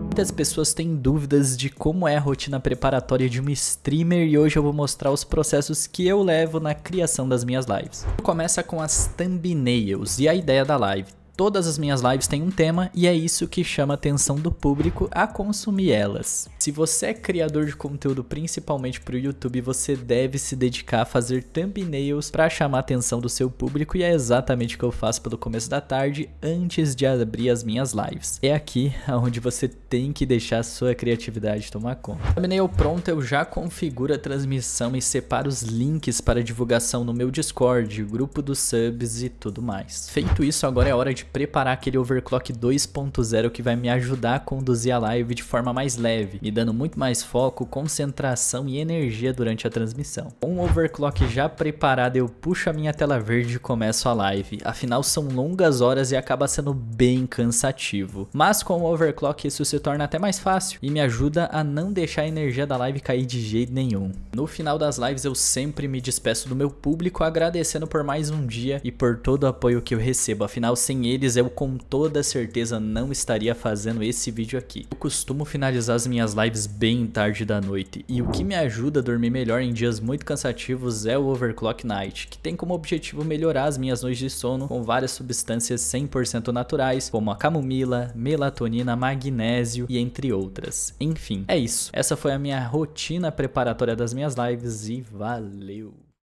Muitas pessoas têm dúvidas de como é a rotina preparatória de um streamer e hoje eu vou mostrar os processos que eu levo na criação das minhas lives. Começa com as thumbnails e a ideia da live. Todas as minhas lives têm um tema e é isso que chama a atenção do público a consumir elas. Se você é criador de conteúdo principalmente para o YouTube, você deve se dedicar a fazer thumbnails para chamar a atenção do seu público e é exatamente o que eu faço pelo começo da tarde antes de abrir as minhas lives. É aqui onde você tem que deixar a sua criatividade tomar conta. Thumbnail pronto, eu já configuro a transmissão e separo os links para divulgação no meu Discord, grupo dos subs e tudo mais. Feito isso, agora é hora de preparar aquele overclock 2.0 que vai me ajudar a conduzir a live de forma mais leve me dando muito mais foco, concentração e energia durante a transmissão. Com o overclock já preparado, eu puxo a minha tela verde e começo a live, afinal são longas horas e acaba sendo bem cansativo. Mas com o overclock isso se torna até mais fácil e me ajuda a não deixar a energia da live cair de jeito nenhum. No final das lives eu sempre me despeço do meu público agradecendo por mais um dia e por todo o apoio que eu recebo, afinal sem eles eu com toda certeza não estaria fazendo esse vídeo aqui. Eu costumo finalizar as minhas lives lives bem tarde da noite, e o que me ajuda a dormir melhor em dias muito cansativos é o Overclock Night, que tem como objetivo melhorar as minhas noites de sono com várias substâncias 100% naturais, como a camomila, melatonina, magnésio e entre outras. Enfim, é isso. Essa foi a minha rotina preparatória das minhas lives e valeu!